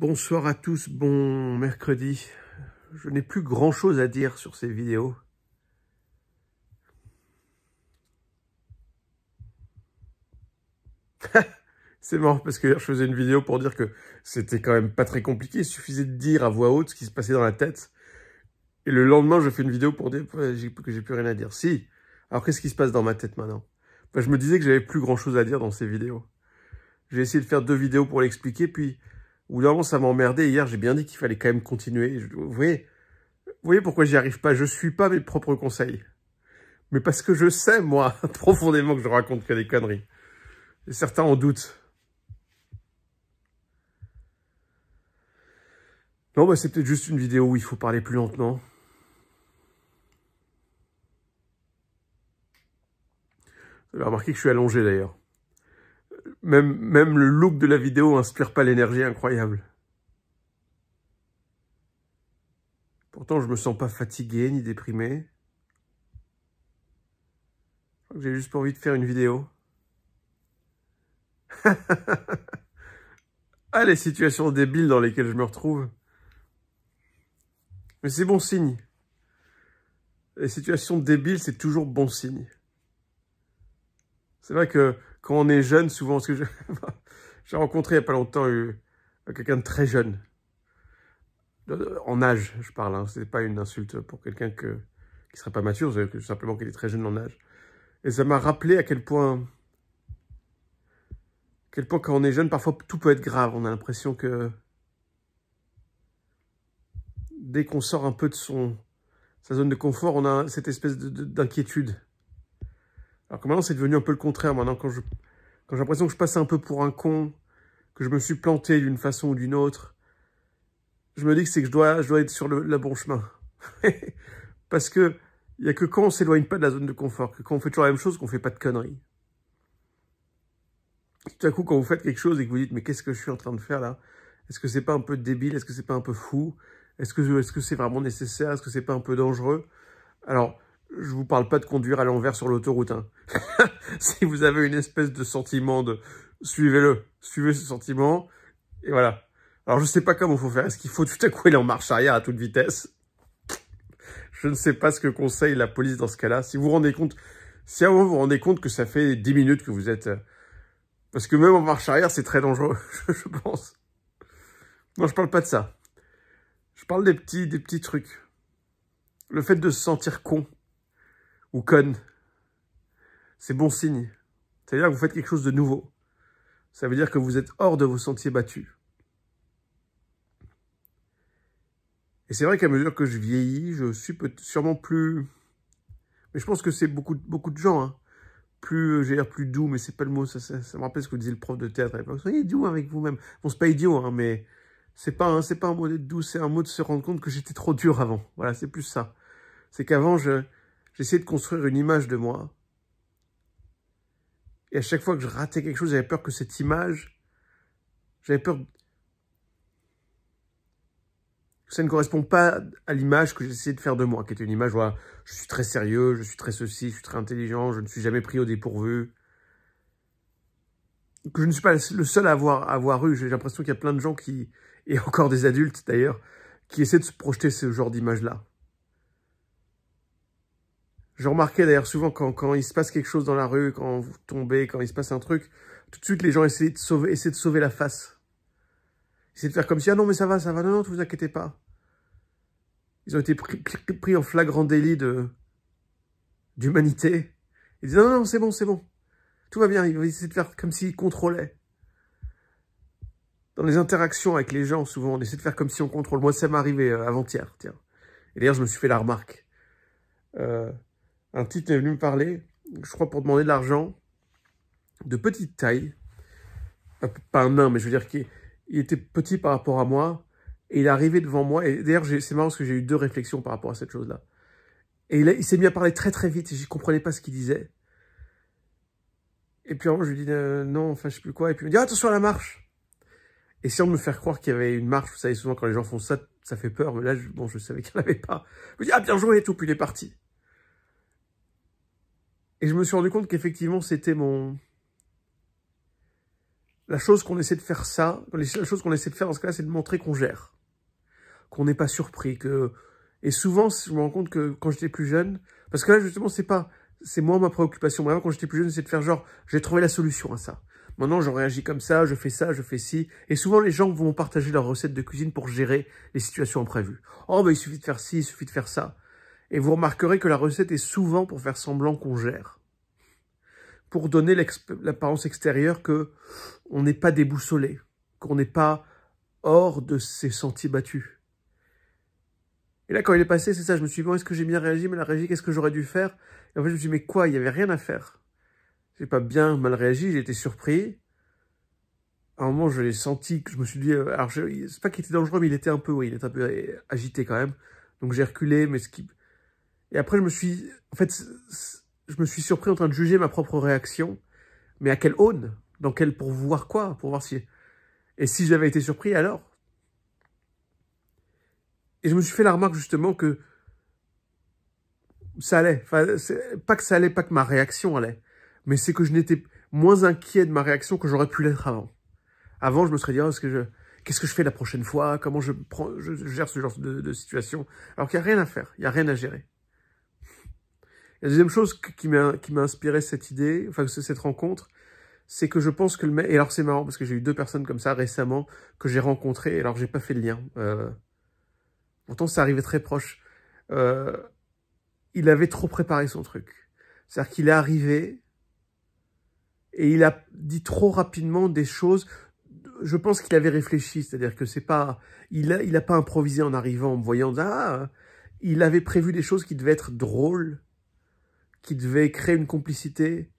Bonsoir à tous, bon mercredi. Je n'ai plus grand-chose à dire sur ces vidéos. c'est mort parce que je faisais une vidéo pour dire que c'était quand même pas très compliqué. Il suffisait de dire à voix haute ce qui se passait dans la tête. Et le lendemain, je fais une vidéo pour dire que j'ai plus rien à dire. Si, alors qu'est-ce qui se passe dans ma tête maintenant Je me disais que j'avais plus grand-chose à dire dans ces vidéos. J'ai essayé de faire deux vidéos pour l'expliquer, puis ou d'un ça m'a emmerdé. Hier, j'ai bien dit qu'il fallait quand même continuer. Vous voyez, vous voyez pourquoi j'y arrive pas Je suis pas mes propres conseils. Mais parce que je sais, moi, profondément que je raconte que des conneries. Et certains en doutent. Non, bah, c'est peut-être juste une vidéo où il faut parler plus lentement. Vous avez remarqué que je suis allongé d'ailleurs même, le look de la vidéo inspire pas l'énergie incroyable. Pourtant, je me sens pas fatigué ni déprimé. J'ai juste pas envie de faire une vidéo. ah, les situations débiles dans lesquelles je me retrouve. Mais c'est bon signe. Les situations débiles, c'est toujours bon signe. C'est vrai que quand on est jeune, souvent, parce que j'ai rencontré il n'y a pas longtemps euh, quelqu'un de très jeune, euh, en âge, je parle, hein. ce n'est pas une insulte pour quelqu'un qui ne serait pas mature, c'est simplement qu'il est très jeune en âge. Et ça m'a rappelé à quel point, quel point quand on est jeune, parfois tout peut être grave. On a l'impression que dès qu'on sort un peu de son, sa zone de confort, on a cette espèce d'inquiétude. Alors que maintenant, c'est devenu un peu le contraire. Maintenant, quand j'ai quand l'impression que je passe un peu pour un con, que je me suis planté d'une façon ou d'une autre, je me dis que c'est que je dois, je dois être sur le, bon chemin. Parce que il n'y a que quand on s'éloigne pas de la zone de confort, que quand on fait toujours la même chose, qu'on fait pas de conneries. Tout à coup, quand vous faites quelque chose et que vous dites, mais qu'est-ce que je suis en train de faire là Est-ce que c'est pas un peu débile Est-ce que c'est pas un peu fou Est-ce que c'est -ce c'est vraiment nécessaire Est-ce que c'est pas un peu dangereux Alors, je vous parle pas de conduire à l'envers sur l'autoroute. Hein. si vous avez une espèce de sentiment de suivez-le, suivez ce sentiment, et voilà. Alors je sais pas comment faut faire, est-ce qu'il faut tout à coup aller en marche arrière à toute vitesse Je ne sais pas ce que conseille la police dans ce cas-là. Si vous vous rendez compte, si à vous vous rendez compte que ça fait 10 minutes que vous êtes... Euh, parce que même en marche arrière, c'est très dangereux, je pense. Non, je parle pas de ça. Je parle des petits, des petits trucs. Le fait de se sentir con ou conne, c'est bon signe. cest à dire que vous faites quelque chose de nouveau. Ça veut dire que vous êtes hors de vos sentiers battus. Et c'est vrai qu'à mesure que je vieillis, je suis sûrement plus... Mais je pense que c'est beaucoup, beaucoup de gens. Hein. Plus, euh, j'ai l'air plus doux, mais c'est pas le mot. Ça, me rappelle ce que disait le prof de théâtre à l'époque. Soyez doux avec vous-même. Bon, c'est pas idiot, hein, mais c'est pas, hein, c'est pas un mot d'être doux, c'est un mot de se rendre compte que j'étais trop dur avant. Voilà, c'est plus ça. C'est qu'avant, je, J'essayais de construire une image de moi. Et à chaque fois que je ratais quelque chose, j'avais peur que cette image, j'avais peur que ça ne correspond pas à l'image que j'essayais de faire de moi, qui était une image, où je suis très sérieux, je suis très ceci, je suis très intelligent, je ne suis jamais pris au dépourvu. Que je ne suis pas le seul à avoir, à avoir eu. J'ai l'impression qu'il y a plein de gens qui, et encore des adultes d'ailleurs, qui essaient de se projeter ce genre d'image-là. Je remarquais d'ailleurs souvent quand, il se passe quelque chose dans la rue, quand vous tombez, quand il se passe un truc, tout de suite les gens essaient de sauver, de sauver la face. Essaient de faire comme si, ah non mais ça va, ça va, non, non, ne vous inquiétez pas. Ils ont été pris, en flagrant délit d'humanité. Ils disent, non, non, c'est bon, c'est bon. Tout va bien, ils vont de faire comme s'ils contrôlaient. Dans les interactions avec les gens, souvent, on essaie de faire comme si on contrôle. Moi, ça m'est arrivé euh, avant-hier, tiens. Et d'ailleurs, je me suis fait la remarque. Euh, un type est venu me parler, je crois pour demander de l'argent, de petite taille, euh, pas un nain, mais je veux dire qu'il était petit par rapport à moi, et il est arrivé devant moi, et d'ailleurs c'est marrant parce que j'ai eu deux réflexions par rapport à cette chose-là. Et il, s'est mis à parler très très vite, et je comprenais pas ce qu'il disait. Et puis je lui dis euh, non, enfin je sais plus quoi, et puis il me dit attention à la marche Essayant de me faire croire qu'il y avait une marche, vous savez souvent quand les gens font ça, ça fait peur, mais là je, bon je savais qu'il n'y avait pas. Je lui dis ah bien joué et tout, puis il est parti. Et je me suis rendu compte qu'effectivement, c'était mon... La chose qu'on essaie de faire ça, la chose qu'on essaie de faire dans ce cas c'est de montrer qu'on gère. Qu'on n'est pas surpris, que... Et souvent, je me rends compte que quand j'étais plus jeune, parce que là, justement, c'est pas, c'est moins ma préoccupation. Moi, quand j'étais plus jeune, c'est de faire genre, j'ai trouvé la solution à ça. Maintenant, j'en réagis comme ça, je fais ça, je fais ci. Et souvent, les gens vont partager leurs recettes de cuisine pour gérer les situations imprévues. Oh, ben, il suffit de faire ci, il suffit de faire ça. Et vous remarquerez que la recette est souvent pour faire semblant qu'on gère. Pour donner l'apparence extérieure que on n'est pas déboussolé, qu'on n'est pas hors de ses sentiers battus. Et là, quand il est passé, c'est ça, je me suis dit, est-ce que j'ai bien réagi, la réagi, qu'est-ce que j'aurais dû faire Et en fait, je me suis dit, mais quoi, il n'y avait rien à faire. J'ai pas bien, mal réagi, j'ai été surpris. À un moment, je l'ai senti, que je me suis dit, euh, alors, c'est pas qu'il était dangereux, mais il était un peu, oui, il était un peu euh, agité quand même. Donc j'ai reculé, mais ce qui, et après, je me suis, en fait, je me suis surpris en train de juger ma propre réaction. Mais à quelle aune Dans quel pour voir quoi Pour voir si. Et si j'avais été surpris, alors Et je me suis fait la remarque justement que ça allait. pas que ça allait, pas que ma réaction allait. Mais c'est que je n'étais moins inquiet de ma réaction que j'aurais pu l'être avant. Avant, je me serais dit, oh, ce que je qu'est-ce que je fais la prochaine fois, comment je, prends, je gère ce genre de, de situation, alors qu'il n'y a rien à faire, il n'y a rien à gérer. La deuxième chose qui m'a inspiré cette idée, enfin cette rencontre, c'est que je pense que le mec... Et alors c'est marrant parce que j'ai eu deux personnes comme ça récemment que j'ai rencontrées, et alors j'ai pas fait le lien. Euh, pourtant ça arrivait très proche. Euh... Il avait trop préparé son truc. C'est-à-dire qu'il est arrivé et il a dit trop rapidement des choses je pense qu'il avait réfléchi, c'est-à-dire que c'est pas, il il a pas improvisé en arrivant, en me voyant, ah, il avait prévu des choses qui devaient être drôles, qui devait créer une complicité,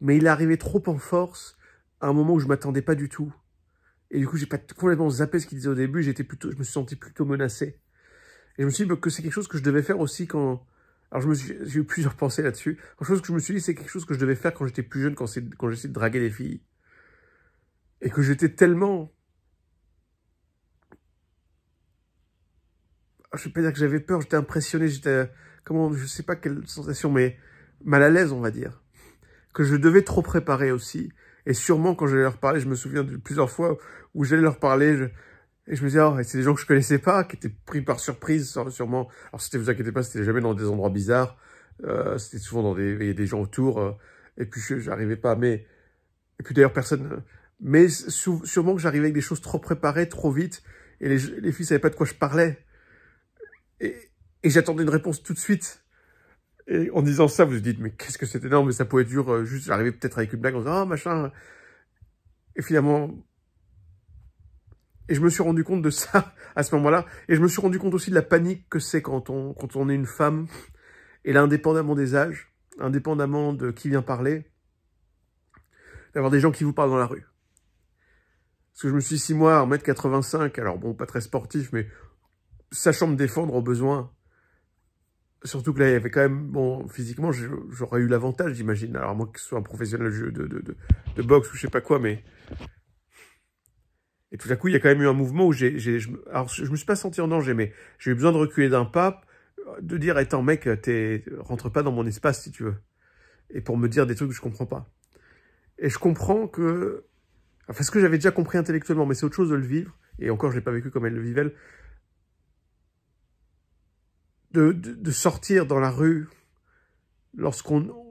mais il arrivait trop en force à un moment où je m'attendais pas du tout. Et du coup, j'ai pas complètement zappé ce qu'il disait au début, j'étais plutôt, je me suis senti plutôt menacé. Et je me suis dit que c'est quelque chose que je devais faire aussi quand... Alors, j'ai eu plusieurs pensées là-dessus. Une chose que je me suis dit, c'est quelque chose que je devais faire quand j'étais plus jeune, quand, quand j'essayais de draguer les filles. Et que j'étais tellement... Je ne vais pas dire que j'avais peur, j'étais impressionné, j'étais comment, je sais pas quelle sensation, mais mal à l'aise, on va dire. Que je devais trop préparer aussi. Et sûrement, quand j'allais leur parler, je me souviens de plusieurs fois où j'allais leur parler, je, et je me disais, oh, c'est des gens que je connaissais pas, qui étaient pris par surprise, sûrement. Alors, c'était, vous inquiétez pas, c'était jamais dans des endroits bizarres. Euh, c'était souvent dans des, il y a des gens autour. Euh, et puis, j'arrivais pas, mais, et puis d'ailleurs, personne, euh, mais sûrement que j'arrivais avec des choses trop préparées, trop vite. Et les, les filles savaient pas de quoi je parlais. Et, et j'attendais une réponse tout de suite. Et en disant ça, vous vous dites, mais qu'est-ce que c'est énorme, mais ça pouvait dur, euh, juste, j'arrivais peut-être avec une blague en disant, oh, machin. Et finalement, et je me suis rendu compte de ça à ce moment-là. Et je me suis rendu compte aussi de la panique que c'est quand on, quand on est une femme. Et là, indépendamment des âges, indépendamment de qui vient parler, d'avoir des gens qui vous parlent dans la rue. Parce que je me suis dit, mois, moi, 1 85 alors bon, pas très sportif, mais sachant me défendre au besoin, Surtout que là, il y avait quand même, bon, physiquement, j'aurais eu l'avantage, j'imagine. Alors, moi, que ce soit un professionnel de, de, boxe ou je sais pas quoi, mais... Et tout à coup, il y a quand même eu un mouvement où j'ai... Alors, je me suis pas senti en danger, mais j'ai eu besoin de reculer d'un pas, euh, de dire, attends, mec, t'es... rentre pas dans mon espace, si tu veux. Et pour me dire des trucs que je comprends pas. Et je comprends que... Enfin, ce que j'avais déjà compris intellectuellement, mais c'est autre chose de le vivre. Et encore, je l'ai pas vécu comme elle le vivait, de, sortir dans la rue lorsqu'on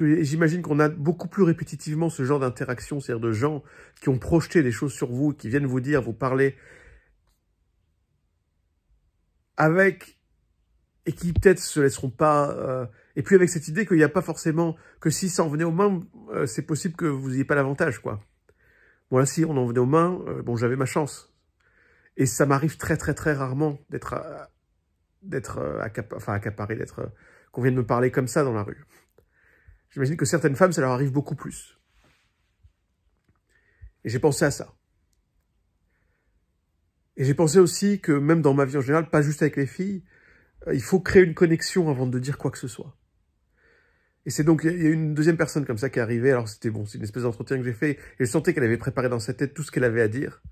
j'imagine qu'on a beaucoup plus répétitivement ce genre d'interaction, c'est-à-dire de gens qui ont projeté des choses sur vous, qui viennent vous dire, vous parler, avec, et qui peut-être se laisseront pas, euh, et puis avec cette idée qu'il n'y a pas forcément, que si ça en venait aux mains, euh, c'est possible que vous n'ayez pas l'avantage, quoi. Bon, si on en venait aux mains, euh, bon, j'avais ma chance. Et ça m'arrive très, très, très rarement d'être d'être euh, enfin, accaparé, d'être euh, qu'on vient de me parler comme ça dans la rue. J'imagine que certaines femmes, ça leur arrive beaucoup plus. Et j'ai pensé à ça. Et j'ai pensé aussi que même dans ma vie en général, pas juste avec les filles, euh, il faut créer une connexion avant de dire quoi que ce soit. Et c'est donc, il y a une deuxième personne comme ça qui est arrivée. Alors c'était bon, c'est une espèce d'entretien que j'ai fait. Et je sentais qu'elle avait préparé dans sa tête tout ce qu'elle avait à dire.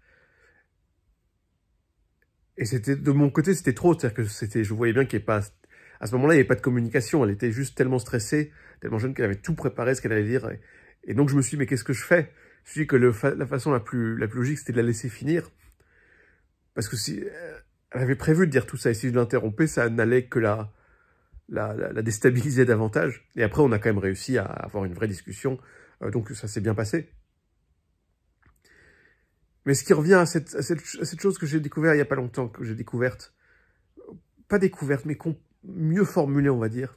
Et c'était de mon côté, c'était trop. cest que c'était, je voyais bien qu'il pas à ce moment-là, il n'y avait pas de communication. Elle était juste tellement stressée, tellement jeune qu'elle avait tout préparé ce qu'elle allait dire. Et, donc je me suis dit, mais qu'est-ce que je fais Je me suis dit que la façon la plus, la plus logique, c'était de la laisser finir. Parce que si elle avait prévu de dire tout ça, et si je l'interrompais, ça n'allait que la, la, la, déstabiliser davantage. Et après, on a quand même réussi à avoir une vraie discussion. Euh, donc ça s'est bien passé. Mais ce qui revient à cette, chose que j'ai découverte il n'y a pas longtemps, que j'ai découverte, pas découverte, mais mieux formulée, on va dire,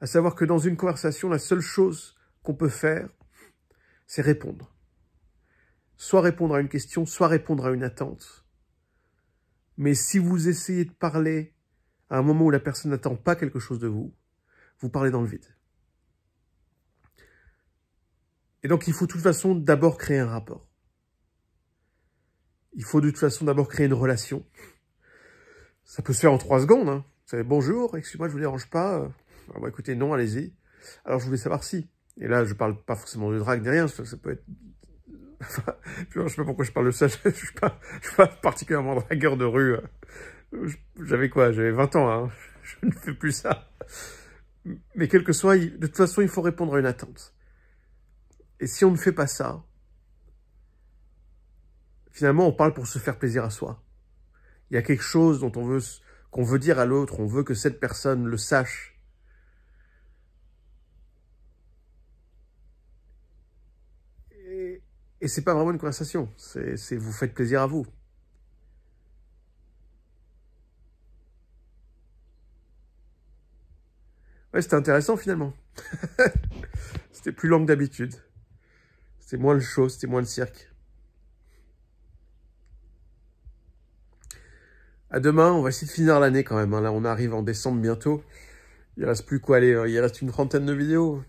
à savoir que dans une conversation, la seule chose qu'on peut faire, c'est répondre. Soit répondre à une question, soit répondre à une attente. Mais si vous essayez de parler à un moment où la personne n'attend pas quelque chose de vous, vous parlez dans le vide. Et donc, il faut de toute façon d'abord créer un rapport il faut de toute façon d'abord créer une relation. Ça peut se faire en trois secondes. Hein. Vous savez, bonjour, excuse moi je vous dérange pas. Ah bon, bah, écoutez, non, allez-y. Alors, je voulais savoir si. Et là, je parle pas forcément de drague ni rien, ça, peut être... je sais pas pourquoi je parle de ça, je suis suis pas particulièrement dragueur de rue. Hein. J'avais quoi J'avais 20 ans, hein. je ne fais plus ça. Mais quel que soit, de toute façon, il faut répondre à une attente. Et si on ne fait pas ça, finalement, on parle pour se faire plaisir à soi. Il y a quelque chose dont on veut, qu'on veut dire à l'autre, on veut que cette personne le sache. Et, c'est pas vraiment une conversation, c'est vous faites plaisir à vous. Ouais, c'était intéressant finalement. c'était plus long que d'habitude. C'était moins le show, c'était moins le cirque. À demain, on va essayer de finir l'année quand même. Hein. Là, on arrive en décembre bientôt. Il reste plus quoi aller. Euh, il reste une trentaine de vidéos.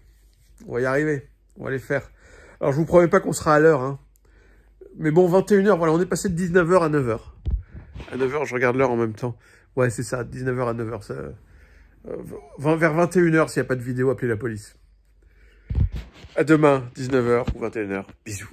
On va y arriver. On va les faire. Alors, je vous promets pas qu'on sera à l'heure. Hein. Mais bon, 21h, voilà, on est passé de 19h à 9h. À 9h, je regarde l'heure en même temps. Ouais, c'est ça, 19h à 9h. Ça... Euh, vers 21h, s'il n'y a pas de vidéo, appelez la police. À demain, 19h ou 21h. Bisous.